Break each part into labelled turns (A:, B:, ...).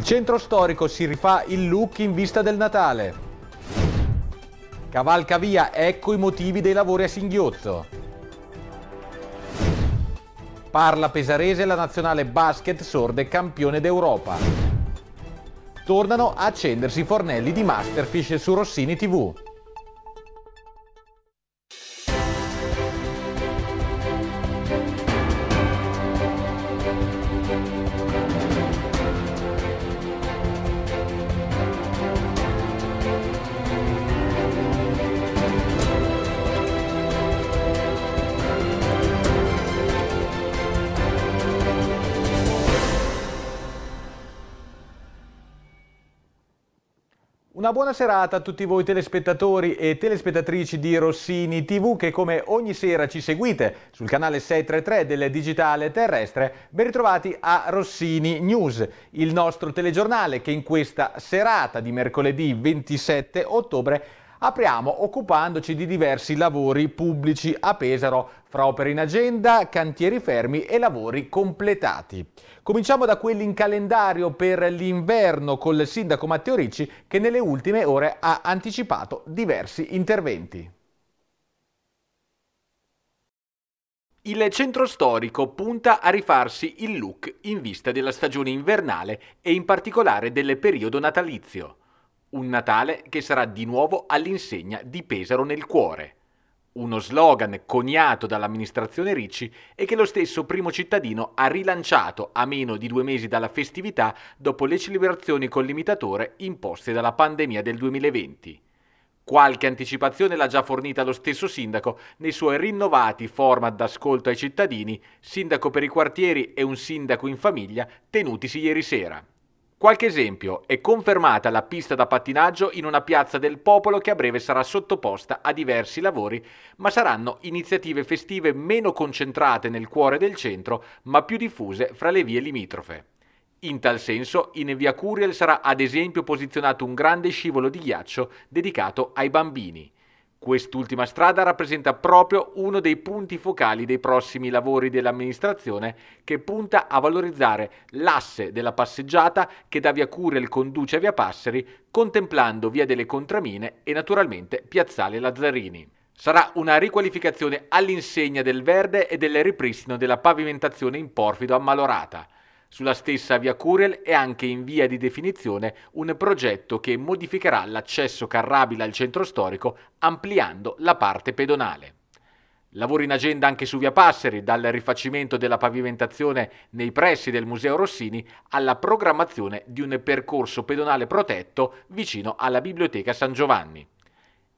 A: Il centro storico si rifà il look in vista del Natale. Cavalca via, ecco i motivi dei lavori a singhiozzo. Parla pesarese la nazionale basket sorde campione d'Europa. Tornano a accendersi i fornelli di Masterfish su Rossini TV. Una buona serata a tutti voi telespettatori e telespettatrici di Rossini TV che come ogni sera ci seguite sul canale 633 del digitale terrestre. Ben ritrovati a Rossini News, il nostro telegiornale che in questa serata di mercoledì 27 ottobre apriamo occupandoci di diversi lavori pubblici a Pesaro, fra opere in agenda, cantieri fermi e lavori completati. Cominciamo da quelli in calendario per l'inverno con il sindaco Matteo Ricci che nelle ultime ore ha anticipato diversi interventi. Il centro storico punta a rifarsi il look in vista della stagione invernale e in particolare del periodo natalizio. Un Natale che sarà di nuovo all'insegna di Pesaro nel cuore. Uno slogan coniato dall'amministrazione Ricci e che lo stesso primo cittadino ha rilanciato a meno di due mesi dalla festività dopo le celebrazioni con limitatore imposte dalla pandemia del 2020. Qualche anticipazione l'ha già fornita lo stesso sindaco nei suoi rinnovati format d'ascolto ai cittadini, sindaco per i quartieri e un sindaco in famiglia, tenutisi ieri sera. Qualche esempio, è confermata la pista da pattinaggio in una piazza del popolo che a breve sarà sottoposta a diversi lavori, ma saranno iniziative festive meno concentrate nel cuore del centro, ma più diffuse fra le vie limitrofe. In tal senso, in via Curiel sarà ad esempio posizionato un grande scivolo di ghiaccio dedicato ai bambini. Quest'ultima strada rappresenta proprio uno dei punti focali dei prossimi lavori dell'amministrazione che punta a valorizzare l'asse della passeggiata che da Via Curel conduce a Via Passeri, contemplando Via delle Contramine e naturalmente Piazzale Lazzarini. Sarà una riqualificazione all'insegna del verde e del ripristino della pavimentazione in porfido ammalorata. Sulla stessa via Curiel è anche in via di definizione un progetto che modificherà l'accesso carrabile al centro storico ampliando la parte pedonale. Lavori in agenda anche su Via Passeri, dal rifacimento della pavimentazione nei pressi del Museo Rossini alla programmazione di un percorso pedonale protetto vicino alla Biblioteca San Giovanni.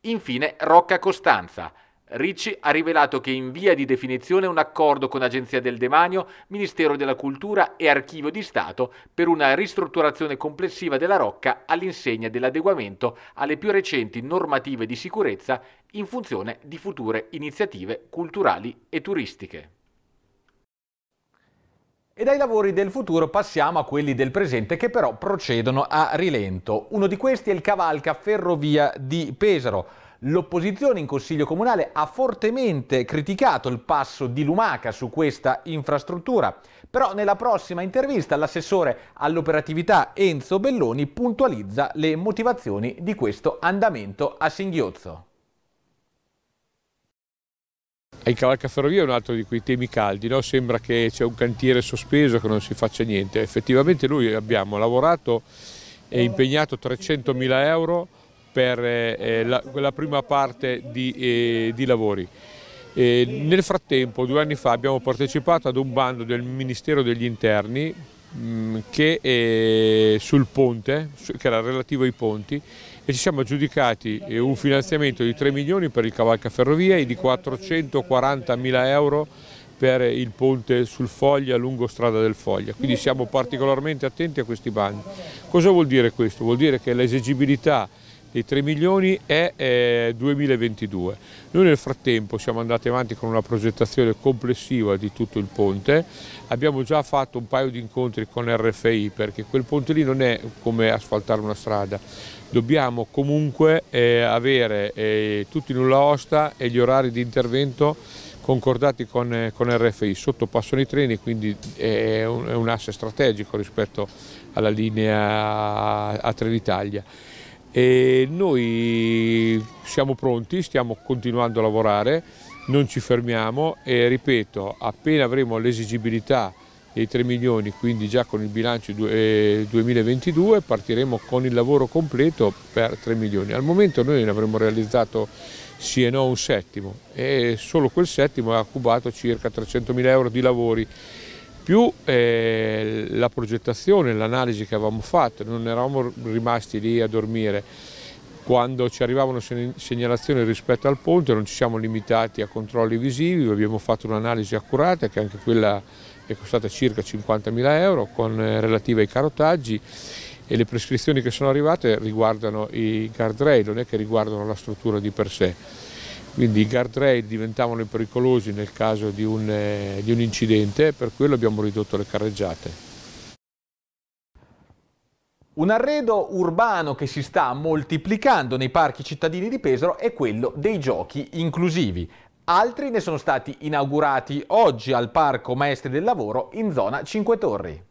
A: Infine Rocca Costanza, Ricci ha rivelato che in via di definizione un accordo con Agenzia del Demanio, Ministero della Cultura e Archivio di Stato per una ristrutturazione complessiva della Rocca all'insegna dell'adeguamento alle più recenti normative di sicurezza in funzione di future iniziative culturali e turistiche. E dai lavori del futuro passiamo a quelli del presente che però procedono a rilento. Uno di questi è il Cavalca Ferrovia di Pesaro L'opposizione in Consiglio Comunale ha fortemente criticato il passo di Lumaca su questa infrastruttura, però nella prossima intervista l'assessore all'operatività Enzo Belloni puntualizza le motivazioni di questo andamento a singhiozzo.
B: Il cavalcaferrovia è un altro di quei temi caldi, no? sembra che c'è un cantiere sospeso, che non si faccia niente. Effettivamente noi abbiamo lavorato e impegnato 300.000 euro per eh, eh, la, la, prima parte di, eh, di lavori. E eh, nel frattempo, due anni fa, abbiamo partecipato ad un bando del Ministero degli Interni mh, mm, che sul ponte, che era relativo ai ponti, e ci siamo aggiudicati eh, un finanziamento di 3 milioni per il cavalcaferrovia e di 440 mila euro per il ponte sul Foglia, lungo strada del Foglia, quindi siamo particolarmente attenti a questi bandi. Cosa vuol dire questo? Vuol dire che l'esigibilità dei 3 milioni è eh, 2022. Noi nel frattempo siamo andati avanti con una progettazione complessiva di tutto il ponte, abbiamo già fatto un paio di incontri con RFI perché quel ponte lì non è come asfaltare una strada, dobbiamo comunque eh, avere eh, tutti nulla osta e gli orari di intervento concordati con, eh, con RFI, sotto passano i treni quindi eh, è un, è un asse strategico rispetto alla linea a Trenitalia e noi siamo pronti, stiamo continuando a lavorare, non ci fermiamo e ripeto, appena avremo l'esigibilità dei 3 milioni, quindi già con il bilancio 2022 eh, partiremo con il lavoro completo per 3 milioni. Al momento noi ne avremo realizzato sì e no un settimo e solo quel settimo ha cubato circa 300 mila euro di lavori più eh, la progettazione, l'analisi che avevamo fatto, non eravamo rimasti lì a dormire. Quando ci arrivavano segnalazioni rispetto al ponte non ci siamo limitati a controlli visivi, abbiamo fatto un'analisi accurata che anche quella è costata circa 50.000 euro con eh, relativa ai carotaggi e le prescrizioni che sono arrivate riguardano i guardrail, non è che riguardano la struttura di per sé quindi i guardrail diventavano pericolosi nel caso di un, eh, di un incidente per quello abbiamo ridotto le carreggiate.
A: Un arredo urbano che si sta moltiplicando nei parchi cittadini di Pesaro è quello dei giochi inclusivi. Altri ne sono stati inaugurati oggi al Parco Maestri del Lavoro in zona Cinque Torri.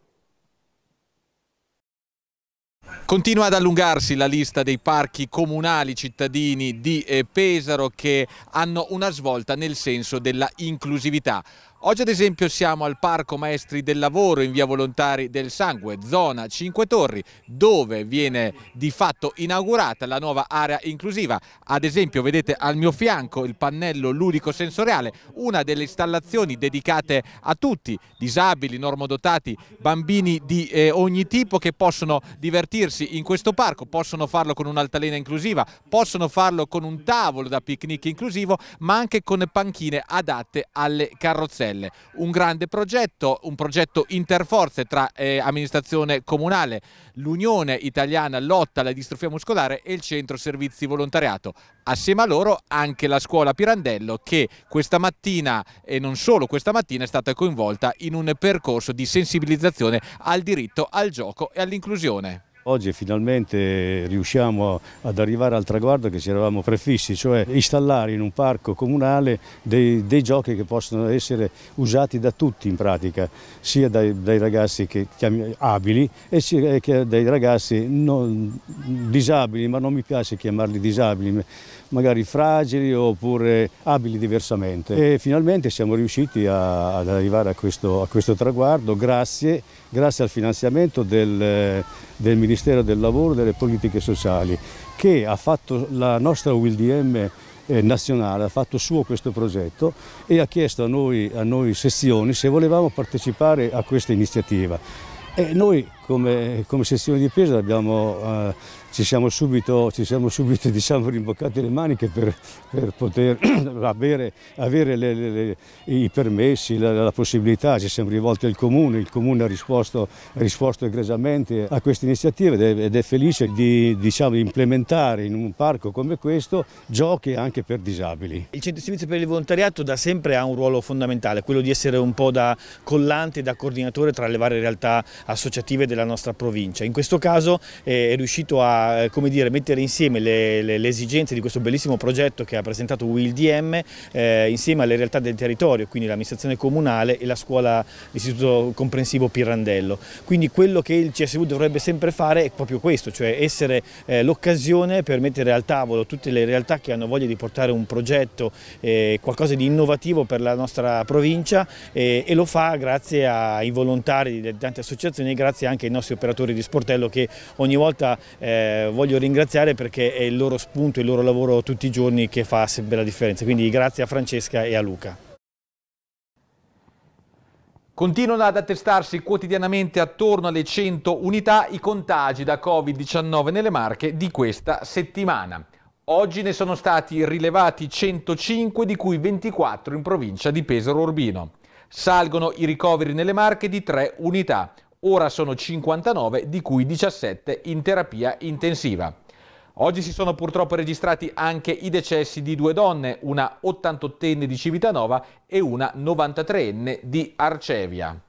A: Continua ad allungarsi la lista dei parchi comunali cittadini di eh, Pesaro che hanno una svolta nel senso della inclusività. Oggi ad esempio siamo al Parco Maestri del Lavoro in via Volontari del Sangue, zona 5 Torri, dove viene di fatto inaugurata la nuova area inclusiva. Ad esempio vedete al mio fianco il pannello ludico sensoriale, una delle installazioni dedicate a tutti, disabili, normodotati, bambini di eh, ogni tipo che possono divertirsi in questo parco, possono farlo con un'altalena inclusiva, possono farlo con un tavolo da picnic inclusivo, ma anche con panchine adatte alle carrozzelle. Stelle. Un grande progetto, un progetto interforze tra eh, amministrazione comunale, l'Unione Italiana Lotta alla Distrofia Muscolare e il Centro Servizi Volontariato. Assieme a loro anche la scuola Pirandello che questa mattina e non solo questa mattina è stata coinvolta in un percorso di sensibilizzazione al diritto al gioco e all'inclusione.
C: Oggi finalmente riusciamo ad arrivare al traguardo che ci eravamo prefissi, cioè installare in un parco comunale dei, dei giochi che possono essere usati da tutti in pratica, sia dai, dai ragazzi che, che abili e sia che dai ragazzi non, disabili, ma non mi piace chiamarli disabili, magari fragili oppure abili diversamente. E finalmente siamo riusciti a, ad arrivare a questo, a questo traguardo grazie, grazie, al finanziamento del, del Ministero Ministero del Lavoro e delle Politiche Sociali che ha fatto la nostra UIDM eh, nazionale, ha fatto suo questo progetto e ha chiesto a noi, a noi sezioni se volevamo partecipare a questa iniziativa. E noi come, come sezione di Pesaro abbiamo eh, ci siamo subito, ci siamo subito diciamo, rimboccati le maniche per, per poter avere, avere le, le, le, i permessi, la, la, possibilità, ci siamo rivolti al Comune, il Comune ha risposto, ha risposto egregiamente a questa iniziativa ed, ed è, felice di diciamo, implementare in un parco come questo giochi anche per disabili. Il Centro di Servizio per il Volontariato da sempre ha un ruolo fondamentale, quello di essere un po' da collante, da coordinatore tra le varie realtà associative della nostra provincia. In questo caso eh, è riuscito a eh, come dire, mettere insieme le, le, le, esigenze di questo bellissimo progetto che ha presentato WILDM eh, insieme alle realtà del territorio, quindi l'amministrazione comunale e la scuola, l'istituto comprensivo Pirandello. Quindi quello che il CSV dovrebbe sempre fare è proprio questo, cioè essere eh, l'occasione per mettere al tavolo tutte le realtà che hanno voglia di portare un progetto, eh, qualcosa di innovativo per la nostra provincia eh, e lo fa grazie ai volontari di tante associazioni e grazie anche ai nostri operatori di sportello che ogni volta eh, eh, voglio ringraziare perché è il loro spunto, il loro lavoro tutti i giorni che fa sempre la differenza. Quindi grazie a Francesca e a Luca.
A: Continuano ad attestarsi quotidianamente attorno alle 100 unità i contagi da Covid-19 nelle Marche di questa settimana. Oggi ne sono stati rilevati 105, di cui 24 in provincia di Pesaro Urbino. Salgono i ricoveri nelle Marche di 3 unità, ora sono 59, di cui 17 in terapia intensiva. Oggi si sono purtroppo registrati anche i decessi di due donne, una 88enne di Civitanova e una 93enne di Arcevia.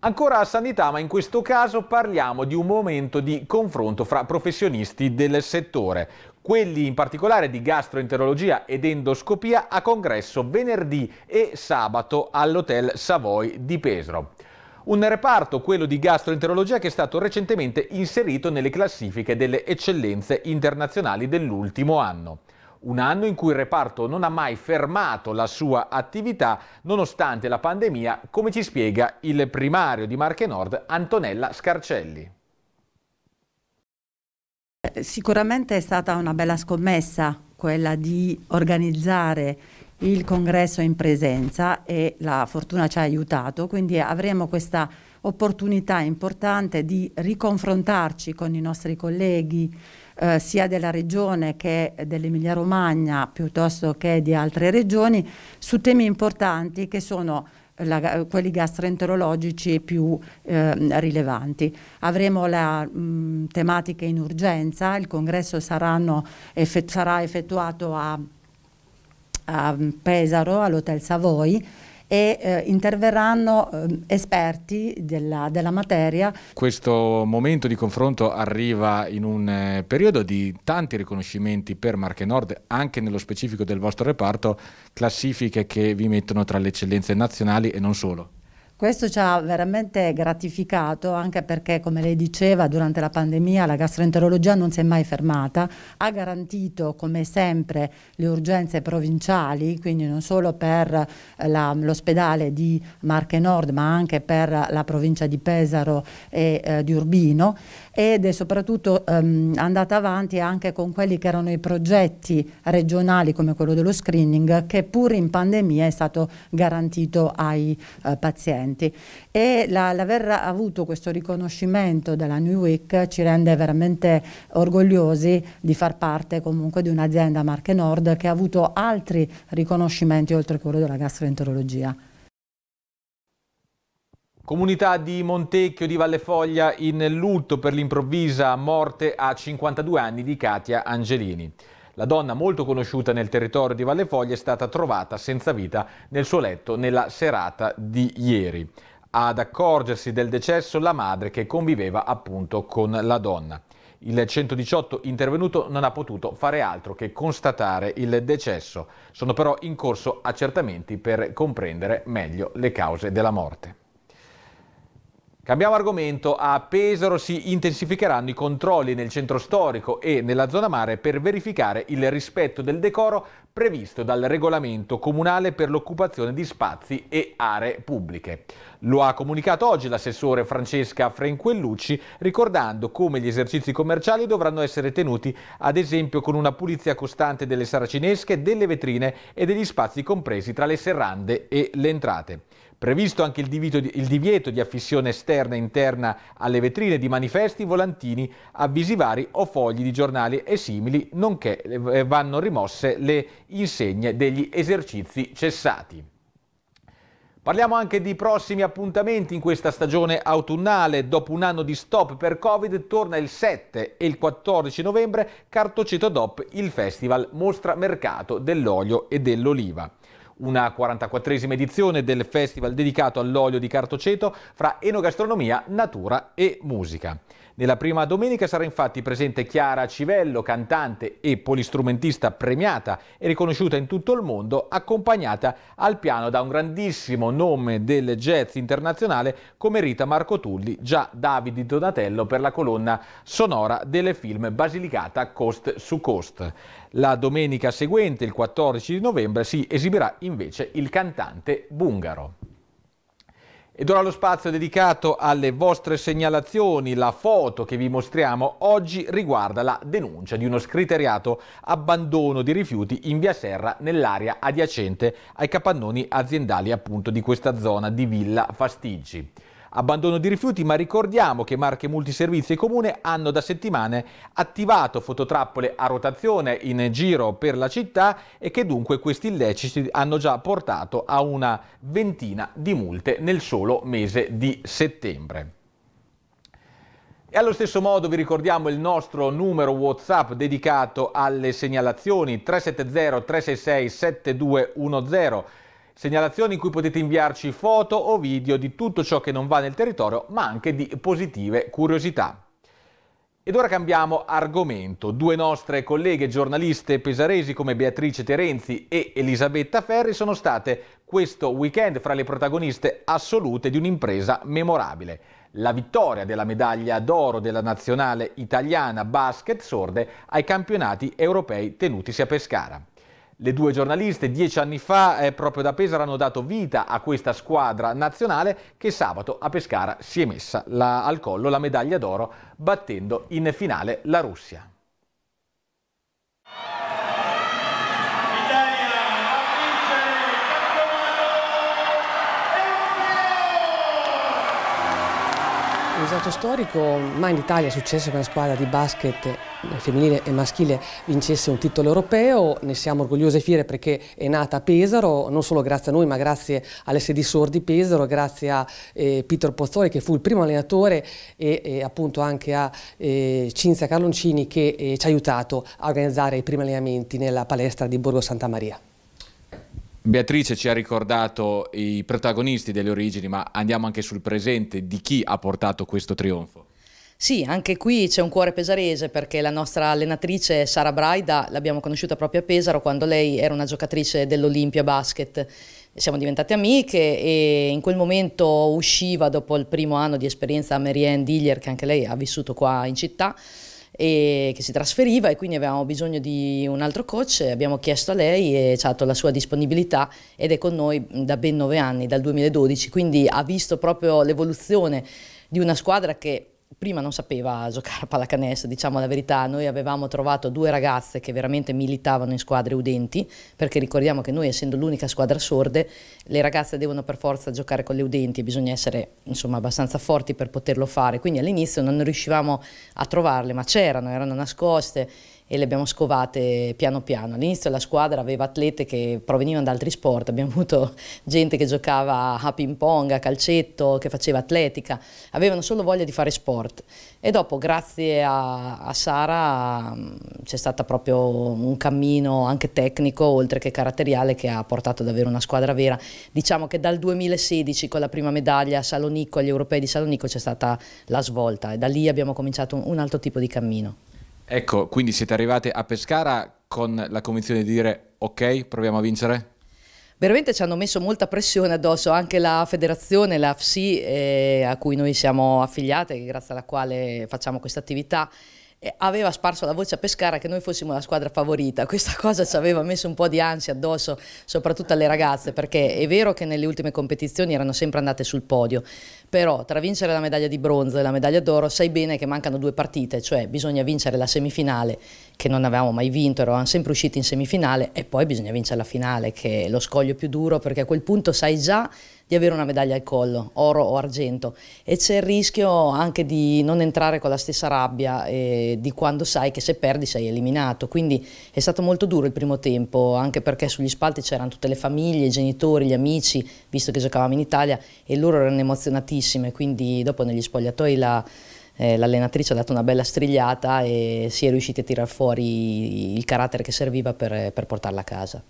A: Ancora a sanità, ma in questo caso parliamo di un momento di confronto fra professionisti del settore quelli in particolare di gastroenterologia ed endoscopia a congresso venerdì e sabato all'Hotel Savoy di Pesaro. Un reparto, quello di gastroenterologia, che è stato recentemente inserito nelle classifiche delle eccellenze internazionali dell'ultimo anno un anno in cui il reparto non ha mai fermato la sua attività nonostante la pandemia, come ci spiega il primario di Marche Nord Antonella Scarcelli.
D: Eh, sicuramente è stata una bella scommessa quella di organizzare il congresso in presenza e la fortuna ci ha aiutato, quindi avremo questa opportunità importante di riconfrontarci con i nostri colleghi eh, sia della regione che dell'Emilia Romagna piuttosto che di altre regioni su temi importanti che sono la, quelli gastroenterologici più eh, rilevanti. Avremo la mh, tematica in urgenza, il congresso effett sarà effettuato a, a Pesaro, all'Hotel Savoy, e eh, interverranno eh, esperti della, della, materia.
A: Questo momento di confronto arriva in un eh, periodo di tanti riconoscimenti per Marche Nord, anche nello specifico del vostro reparto, classifiche che vi mettono tra le eccellenze nazionali e non solo.
D: Questo ci ha veramente gratificato anche perché, come lei diceva, durante la pandemia la gastroenterologia non si è mai fermata, ha garantito come sempre le urgenze provinciali, quindi non solo per eh, l'ospedale di Marche Nord ma anche per la provincia di Pesaro e eh, di Urbino ed è soprattutto ehm, andata avanti anche con quelli che erano i progetti regionali come quello dello screening che pur in pandemia è stato garantito ai eh, pazienti e l'aver avuto questo riconoscimento dalla New Week ci rende veramente orgogliosi di far parte comunque di un'azienda Marche Nord che ha avuto altri riconoscimenti oltre a quello della gastroenterologia.
A: Comunità di Montecchio di Vallefoglia in lutto per l'improvvisa morte a 52 anni di Katia Angelini. La donna molto conosciuta nel territorio di Vallefoglia è stata trovata senza vita nel suo letto nella serata di ieri. Ad accorgersi del decesso la madre che conviveva appunto con la donna. Il 118 intervenuto non ha potuto fare altro che constatare il decesso. Sono però in corso accertamenti per comprendere meglio le cause della morte. Cambiamo argomento, a Pesaro si intensificheranno i controlli nel centro storico e nella zona mare per verificare il rispetto del decoro previsto dal regolamento comunale per l'occupazione di spazi e aree pubbliche. Lo ha comunicato oggi l'assessore Francesca Frenquellucci ricordando come gli esercizi commerciali dovranno essere tenuti ad esempio con una pulizia costante delle saracinesche, delle vetrine e degli spazi compresi tra le serrande e le entrate. Previsto anche il divieto, di, il divieto di affissione esterna e interna alle vetrine di manifesti, volantini, avvisi vari o fogli di giornali e simili, nonché eh, vanno rimosse le insegne degli esercizi cessati. Parliamo anche di prossimi appuntamenti in questa stagione autunnale. Dopo un anno di stop per Covid, torna il 7 e il 14 novembre Cartoceto DOP, il festival mostra mercato dell'olio e dell'oliva una 44esima edizione del festival dedicato all'olio di cartoceto fra enogastronomia, natura e musica. Nella prima domenica sarà infatti presente Chiara Civello, cantante e polistrumentista premiata e riconosciuta in tutto il mondo, accompagnata al piano da un grandissimo nome del jazz internazionale come Rita Marco Tulli, già Davide Donatello per la colonna sonora del film Basilicata Coast su Coast. La domenica seguente, il 14 di novembre, si esibirà invece il cantante bungaro. Ed ora lo spazio dedicato alle vostre segnalazioni. La foto che vi mostriamo oggi riguarda la denuncia di uno scriteriato abbandono di rifiuti in via Serra nell'area adiacente ai capannoni aziendali appunto di questa zona di Villa Fastiggi abbandono di rifiuti, ma ricordiamo che Marche Multiservizi e Comune hanno da settimane attivato fototrappole a rotazione in giro per la città e che dunque questi illeciti hanno già portato a una ventina di multe nel solo mese di settembre. E allo stesso modo vi ricordiamo il nostro numero WhatsApp dedicato alle segnalazioni 370 366 7210 segnalazioni in cui potete inviarci foto o video di tutto ciò che non va nel territorio, ma anche di positive curiosità. Ed ora cambiamo argomento. Due nostre colleghe giornaliste pesaresi come Beatrice Terenzi e Elisabetta Ferri sono state questo weekend fra le protagoniste assolute di un'impresa memorabile. La vittoria della medaglia d'oro della nazionale italiana basket sorde ai campionati europei tenutisi a Pescara. Le due giornaliste dieci anni fa eh, proprio da Pesaro hanno dato vita a questa squadra nazionale che sabato a Pescara si è messa la, al collo la medaglia d'oro battendo in finale la Russia.
E: Un risalto storico, mai in Italia è successo che una squadra di basket eh, femminile e maschile vincesse un titolo europeo, ne siamo orgogliosi e fiere perché è nata a Pesaro, non solo grazie a noi ma grazie alle sedi Sordi Pesaro, grazie a eh, Peter Pozzoli che fu il primo allenatore e, e appunto anche a eh, Cinzia Carloncini che eh, ci ha aiutato a organizzare i primi allenamenti nella palestra di Borgo Santa Maria.
A: Beatrice ci ha ricordato i protagonisti delle origini, ma andiamo anche sul presente di chi ha portato questo trionfo.
F: Sì, anche qui c'è un cuore pesarese perché la nostra allenatrice Sara Braida l'abbiamo conosciuta proprio a Pesaro quando lei era una giocatrice dell'Olimpia Basket. Siamo diventate amiche e in quel momento usciva dopo il primo anno di esperienza a Marianne Dillier, che anche lei ha vissuto qua in città, e che si trasferiva e quindi avevamo bisogno di un altro coach, abbiamo chiesto a lei e ci ha dato la sua disponibilità ed è con noi da ben nove anni, dal 2012, quindi ha visto proprio l'evoluzione di una squadra che prima non sapeva giocare a pallacanestro, diciamo la verità, noi avevamo trovato due ragazze che veramente militavano in squadre udenti, perché ricordiamo che noi essendo l'unica squadra sorde, le ragazze devono per forza giocare con le udenti e bisogna essere insomma abbastanza forti per poterlo fare, quindi all'inizio non riuscivamo a trovarle, ma c'erano, erano nascoste e le abbiamo scovate piano piano. All'inizio la squadra aveva atlete che provenivano da altri sport, abbiamo avuto gente che giocava a ping pong, a calcetto, che faceva atletica, avevano solo voglia di fare sport e dopo grazie a, a Sara mm, c'è stato proprio un cammino anche tecnico oltre che caratteriale che ha portato ad avere una squadra vera. Diciamo che dal 2016 con la prima medaglia a Salonico, agli europei di Salonico c'è stata la svolta e da lì abbiamo cominciato un altro tipo di cammino.
A: Ecco, quindi siete arrivate a Pescara con la convinzione di dire ok, proviamo a vincere?
F: veramente ci hanno messo molta pressione addosso anche la federazione, la FSI eh, a cui noi siamo affiliate, grazie alla quale facciamo questa attività aveva sparso la voce a Pescara che noi fossimo la squadra favorita. Questa cosa ci aveva messo un po' di ansia addosso, soprattutto alle ragazze, perché è vero che nelle ultime competizioni erano sempre andate sul podio, però tra vincere la medaglia di bronzo e la medaglia d'oro sai bene che mancano due partite, cioè bisogna vincere la semifinale, che non avevamo mai vinto, eravamo sempre usciti in semifinale, e poi bisogna vincere la finale, che è lo scoglio più duro, perché a quel punto sai già di avere una medaglia al collo, oro o argento e c'è il rischio anche di non entrare con la stessa rabbia eh, di quando sai che se perdi sei eliminato, quindi è stato molto duro il primo tempo anche perché sugli spalti c'erano tutte le famiglie, i genitori, gli amici, visto che giocavamo in Italia e loro erano emozionatissime, quindi dopo negli spogliatoi la... Eh, l'allenatrice ha dato una bella strigliata e si è riusciti a tirar fuori il carattere che serviva per, per portarla a casa.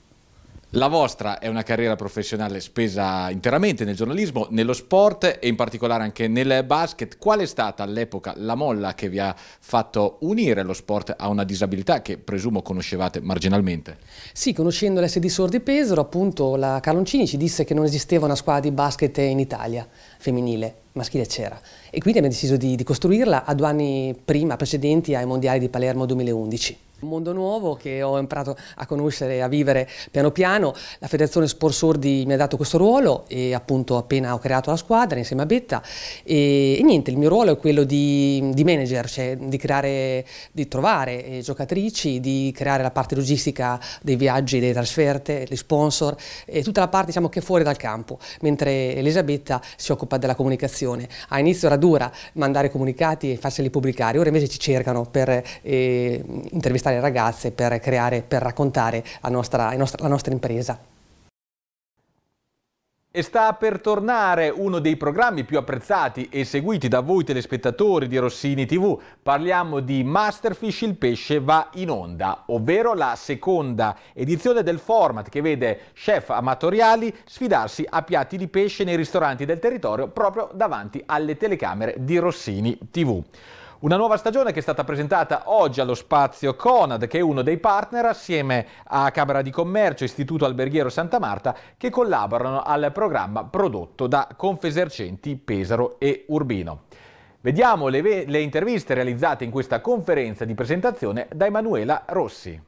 A: La vostra è una carriera professionale spesa interamente nel giornalismo, nello sport e in particolare anche nel basket. Qual è stata all'epoca la molla che vi ha fatto unire lo sport a una disabilità che presumo conoscevate marginalmente?
E: Sì, conoscendo l'SD Sordi Pesaro, appunto la Carloncini ci disse che non esisteva una squadra di basket in Italia femminile, maschile c'era. E quindi abbiamo deciso di, di costruirla a due anni prima, precedenti ai mondiali di Palermo 2011. Un mondo nuovo che ho imparato a conoscere e a vivere piano piano. La Federazione Sport Sordi mi ha dato questo ruolo e appunto appena ho creato la squadra insieme a Betta e, e niente, il mio ruolo è quello di, di manager, cioè di, creare, di trovare eh, giocatrici, di creare la parte logistica dei viaggi, delle trasferte, gli sponsor e tutta la parte diciamo che è fuori dal campo, mentre Elisabetta si occupa della comunicazione. A inizio era dura mandare comunicati e farseli pubblicare, ora invece ci cercano per eh, intervistare le ragazze per creare, per raccontare la nostra, la nostra, la nostra impresa.
A: E sta per tornare uno dei programmi più apprezzati e seguiti da voi telespettatori di Rossini TV. Parliamo di Masterfish il pesce va in onda, ovvero la seconda edizione del format che vede chef amatoriali sfidarsi a piatti di pesce nei ristoranti del territorio proprio davanti alle telecamere di Rossini TV. Una nuova stagione che è stata presentata oggi allo spazio Conad, che è uno dei partner assieme a Camera di Commercio e Istituto Alberghiero Santa Marta, che collaborano al programma prodotto da Confesercenti, Pesaro e Urbino. Vediamo le, le interviste realizzate in questa conferenza di presentazione da Emanuela Rossi.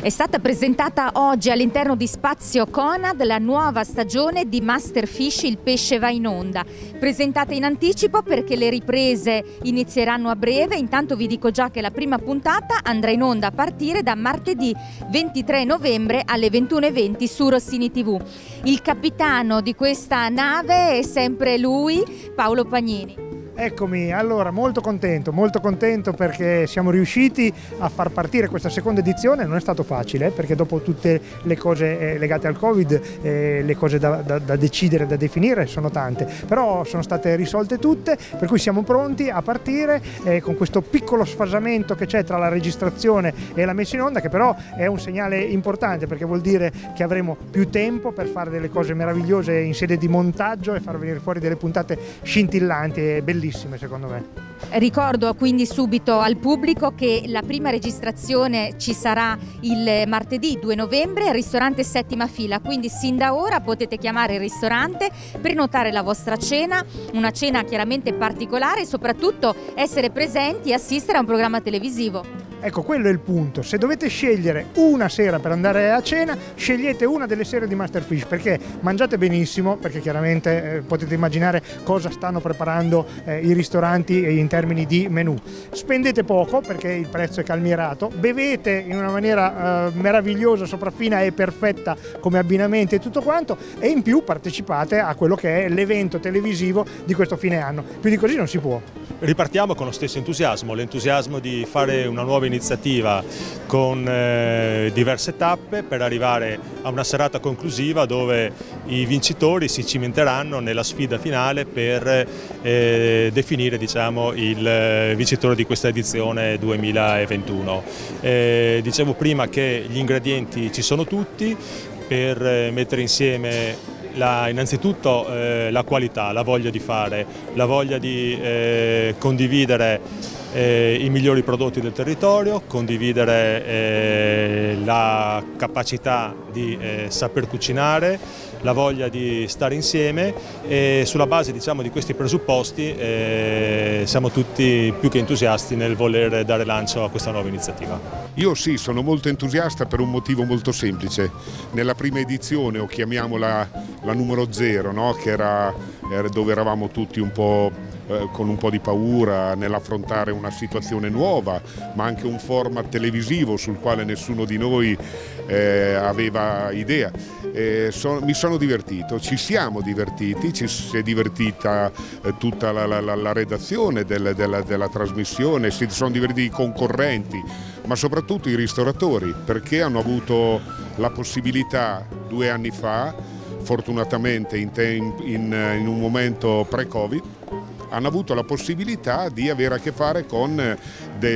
G: È stata presentata oggi all'interno di Spazio Conad la nuova stagione di Masterfish Il pesce va in onda, presentata in anticipo perché le riprese inizieranno a breve, intanto vi dico già che la prima puntata andrà in onda a partire da martedì 23 novembre alle 21.20 su Rossini TV. Il capitano di questa nave è sempre lui, Paolo Pagnini.
H: Eccomi, allora molto contento, molto contento perché siamo riusciti a far partire questa seconda edizione, non è stato facile eh, perché dopo tutte le cose eh, legate al Covid, eh, le cose da, da, da, decidere, da definire sono tante, però sono state risolte tutte, per cui siamo pronti a partire con questo piccolo sfasamento che c'è tra la registrazione e la messa in onda che però è un segnale importante perché vuol dire che avremo più tempo per fare delle cose meravigliose in sede di montaggio e far venire fuori delle puntate scintillanti e bellissime bellissime secondo me.
G: Ricordo quindi subito al pubblico che la prima registrazione ci sarà il martedì 2 novembre al ristorante Settima Fila, quindi sin da ora potete chiamare il ristorante, prenotare la vostra cena, una cena chiaramente particolare e soprattutto essere presenti e assistere a un programma televisivo.
H: Ecco, quello è il punto. Se dovete scegliere una sera per andare a cena, scegliete una delle sere di Masterfish perché mangiate benissimo, perché chiaramente eh, potete immaginare cosa stanno preparando eh, eh, i ristoranti in termini di menù. Spendete poco perché il prezzo è calmierato, bevete in una maniera eh, meravigliosa, sopraffina e perfetta come abbinamenti e tutto quanto e in più partecipate a quello che è l'evento televisivo di questo fine anno. Più di così non si può.
E: Ripartiamo con lo stesso entusiasmo, l'entusiasmo di fare una nuova iniziativa con eh, diverse tappe per arrivare a una serata conclusiva dove i vincitori si cimenteranno nella sfida finale per eh, definire diciamo, il eh, vincitore di questa edizione 2021. Eh, dicevo prima che gli ingredienti ci sono tutti per eh, mettere insieme la, innanzitutto eh, la qualità, la voglia di fare, la voglia di eh, condividere eh, i migliori prodotti del territorio, condividere eh, la capacità di eh, saper cucinare, la voglia di stare insieme e sulla base diciamo, di questi presupposti eh,
I: siamo tutti più che entusiasti nel voler dare lancio a questa nuova iniziativa. Io sì, sono molto entusiasta per un motivo molto semplice. Nella prima edizione, o chiamiamola la numero zero, no? che era, era dove eravamo tutti un po' Eh, con un po' di paura nell'affrontare una situazione nuova, ma anche un format televisivo sul quale nessuno di noi eh, aveva idea. Eh, so, mi sono divertito, ci siamo divertiti, ci si è divertita eh, tutta la, la, la redazione del, della, della trasmissione, si sono divertiti i concorrenti, ma soprattutto i ristoratori perché hanno avuto la possibilità due anni fa, fortunatamente in, in, in un momento pre-Covid, hanno avuto la possibilità di avere a che fare con dei,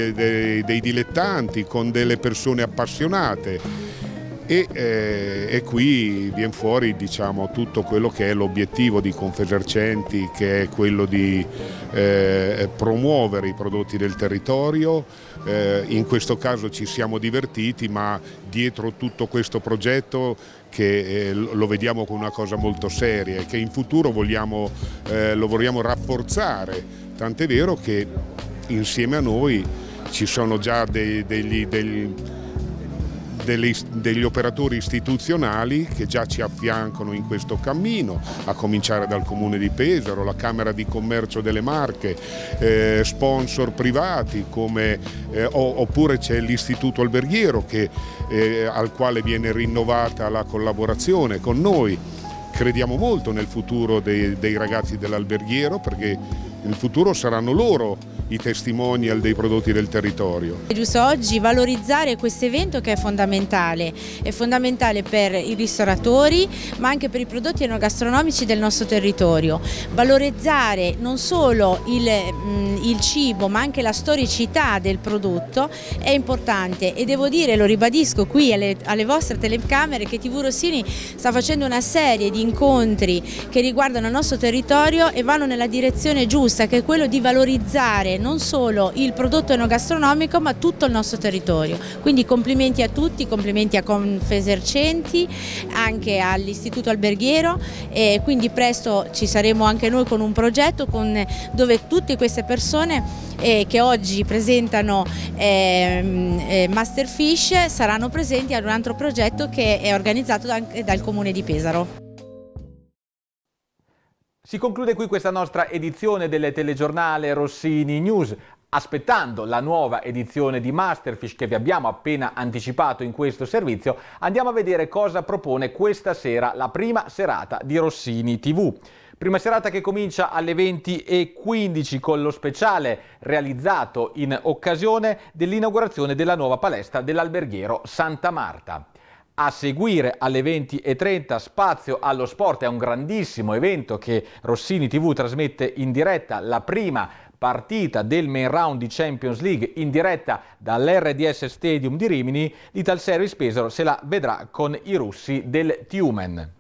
I: eh, dei, dei dilettanti, con delle persone appassionate e, eh, e, qui viene fuori diciamo, tutto quello che è l'obiettivo di Confesercenti che è quello di eh, promuovere i prodotti del territorio, eh, in questo caso ci siamo divertiti ma dietro tutto questo progetto che eh, lo vediamo come una cosa molto seria e che in futuro vogliamo, eh, lo vogliamo rafforzare, tant'è vero che insieme a noi ci sono già dei, degli, degli delle, degli operatori istituzionali che già ci affiancano in questo cammino, a cominciare dal Comune di Pesaro, la Camera di Commercio delle Marche, eh, sponsor privati come, eh, oppure c'è l'Istituto Alberghiero che, eh, al quale viene rinnovata la collaborazione con noi. Crediamo molto nel futuro dei, dei ragazzi dell'alberghiero perché il futuro saranno loro i testimonial dei prodotti del territorio. È
G: giusto oggi valorizzare questo evento che è fondamentale, è fondamentale per i ristoratori ma anche per i prodotti enogastronomici del nostro territorio. Valorizzare non solo il, mm, il cibo ma anche la storicità del prodotto è importante e devo dire, lo ribadisco qui alle, alle vostre telecamere, che TV Rossini sta facendo una serie di incontri che riguardano il nostro territorio e vanno nella direzione giusta proposta che è quello di valorizzare non solo il prodotto enogastronomico ma tutto il nostro territorio. Quindi complimenti a tutti, complimenti a Confesercenti, anche all'Istituto Alberghiero e quindi presto ci saremo anche noi con un progetto con, dove tutte queste persone eh, che oggi presentano ehm, eh, Masterfish saranno presenti ad un altro progetto che è organizzato da, dal Comune di Pesaro.
A: Si conclude qui questa nostra edizione del telegiornale Rossini News aspettando la nuova edizione di Masterfish che vi abbiamo appena anticipato in questo servizio, andiamo a vedere cosa propone questa sera la prima serata di Rossini TV. Prima serata che comincia alle 20.15 con lo speciale realizzato in occasione dell'inaugurazione della nuova palestra dell'alberghiero Santa Marta a seguire alle 20.30 spazio allo sport, è un grandissimo evento che Rossini TV trasmette in diretta, la prima partita del main round di Champions League in diretta dall'RDS Stadium di Rimini, l'Ital Service Pesaro se la vedrà con i russi del Tiumen.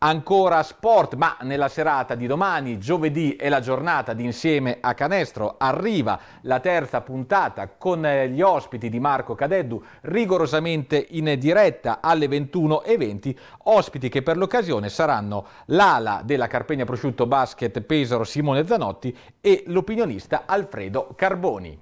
A: Ancora sport, ma nella serata di domani, giovedì è la giornata di Insieme a Canestro, arriva la terza puntata con eh, gli ospiti di Marco Cadeddu, rigorosamente in diretta alle 21.20, ospiti che per l'occasione saranno l'ala della Carpegna Prosciutto Basket Pesaro Simone Zanotti e l'opinionista Alfredo Carboni.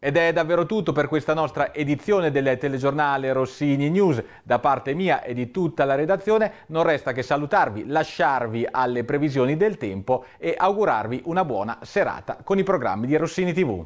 A: Ed è davvero tutto per questa nostra edizione del telegiornale Rossini News. Da parte mia e di tutta la redazione non resta che salutarvi, lasciarvi alle previsioni del tempo e augurarvi una buona serata con i programmi di Rossini TV.